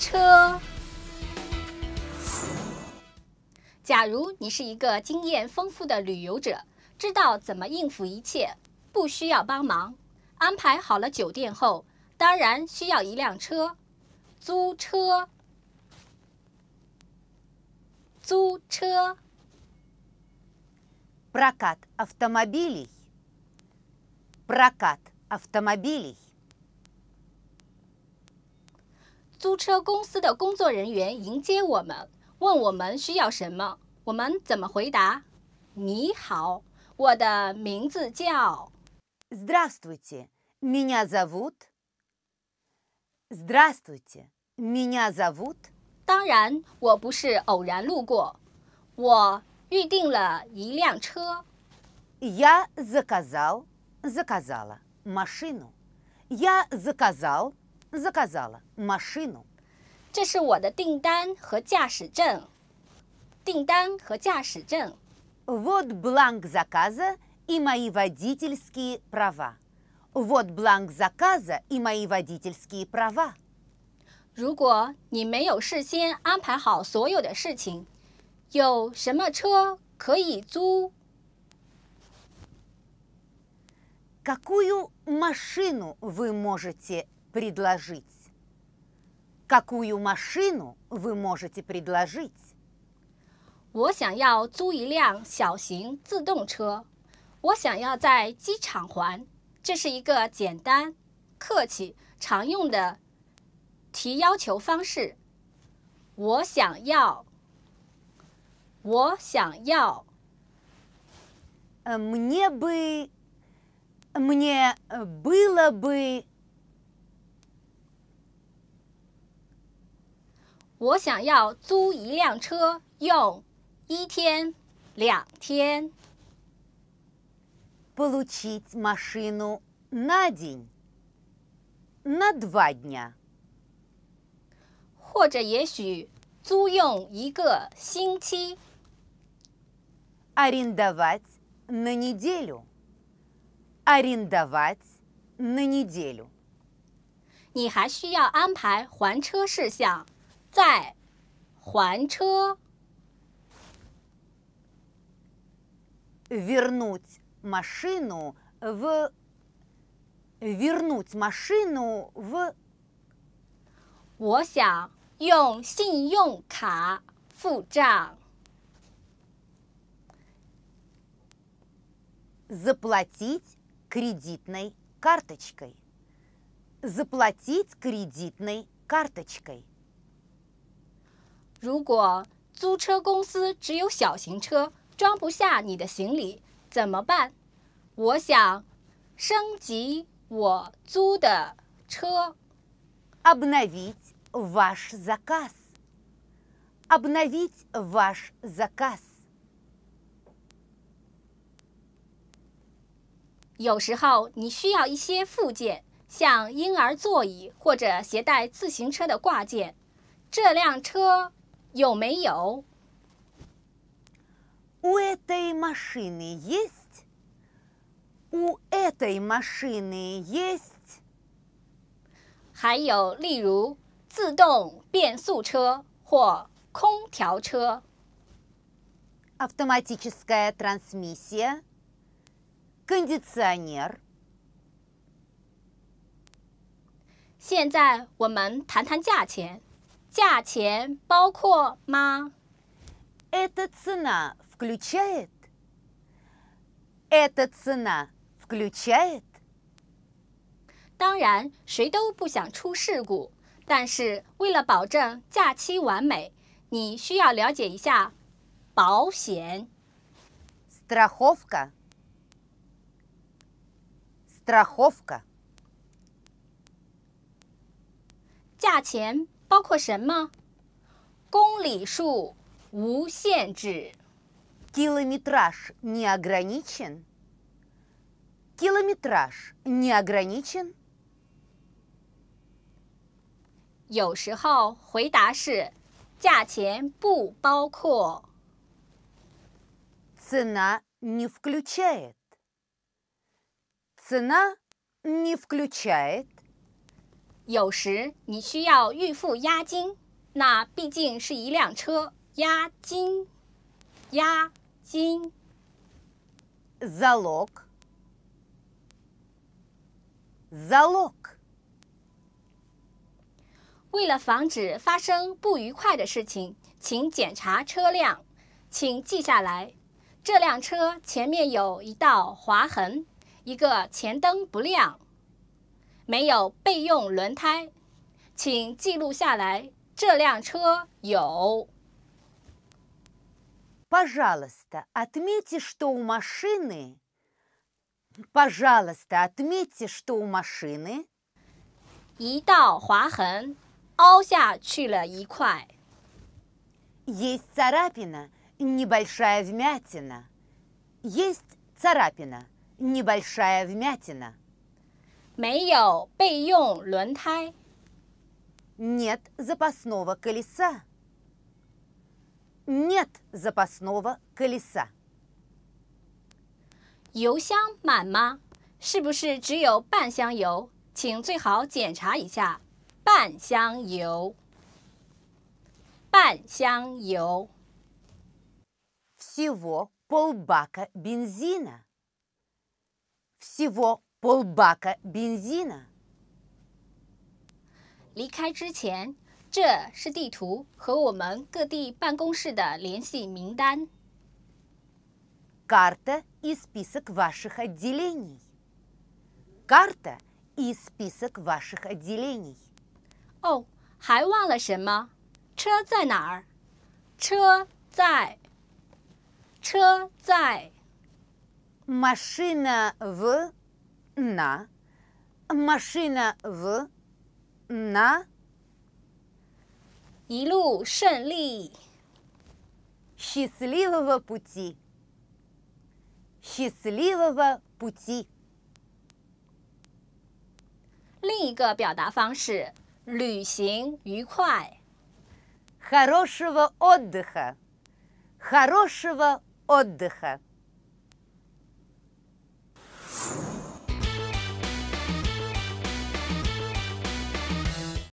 车。假如你是一个经验丰富的旅游者，知道怎么应付一切，不需要帮忙。安排好了酒店后，当然需要一辆车。租车。租车。Прокат автомобилей。Прокат автомобилей。租车公司的工作人员迎接我们，问我们需要什么，我们怎么回答？你好，我的名字叫。当然，我不是偶然路过，我预定了一辆车。заказала машину. 这是我的订单和驾驶证。订单和驾驶证。Вот бланк заказа и мои водительские права. Вот бланк заказа и мои водительские права. какую машину вы можете предложить? Какую машину вы можете предложить? 我想要租一辆小型自动车。我想要在机场还。这是一个简单、客气、常用的提要求方式。我想要，我想要。Мне бы, мне было бы 我想要租一辆车用一天、两天，получить машину на день, на два дня，或者也许租用一个星期，арендовать на неделю, арендовать на неделю。你还需要安排还车事项。在还车。Вернуть машину в... Вернуть машину в... 我想用信用卡付账。Заплатить кредитной карточкой. Заплатить кредитной карточкой. 如果租车公司只有小型车，装不下你的行李怎么办？我想升级我租的车。Обновить ваш заказ。Обновить ваш заказ。有时候你需要一些附件，像婴儿座椅或者携带自行车的挂件。这辆车。有没有？У этой машины есть. У этой машины есть。还有，例如自动变速车或空调车。Автоматическая трансмиссия, кондиционер. 现在我们谈谈价钱。价钱包括吗？Эта цена включает. Эта цена включает. 当然，谁都不想出事故，但是为了保证假期完美，你需要了解一下保险。Страховка. Страховка. 价钱。包括什么？公里数无限制，километраж не ограничен。Километраж не ограничен。有时候回答是价钱不包括，цена не включает。Цена не включает. 有时你需要预付押金，那毕竟是一辆车押金，押金。залог，залог。为了防止发生不愉快的事情，请检查车辆，请记下来，这辆车前面有一道划痕，一个前灯不亮。没有备用轮胎，请记录下来。这辆车有。Пожалуйста, отметьте, что у машины. Пожалуйста, отметьте, что у машины 一道划痕凹下去了一块。Есть царапина, небольшая вмятина. Есть царапина, небольшая вмятина. 没有备用轮胎。Нет запасного колеса. Нет запасного колеса. 油箱满吗？是不是只有半箱油？请最好检查一下。半箱油。半箱油。Всего пол бака бензина. Всего. п о л б а к а бензина. 离开之前，这是地图和我们各地办公室的联系名单。Карта и список ваших отделений. Карта и список ваших отделений. 哦，还忘了什么？车在哪儿？车在。车在。Машина в на, машина в, на. 一路顺利，счастливого пути, счастливого пути. пути。另一个表达方式，旅行愉快，хорошего отдыха, хорошего отдыха。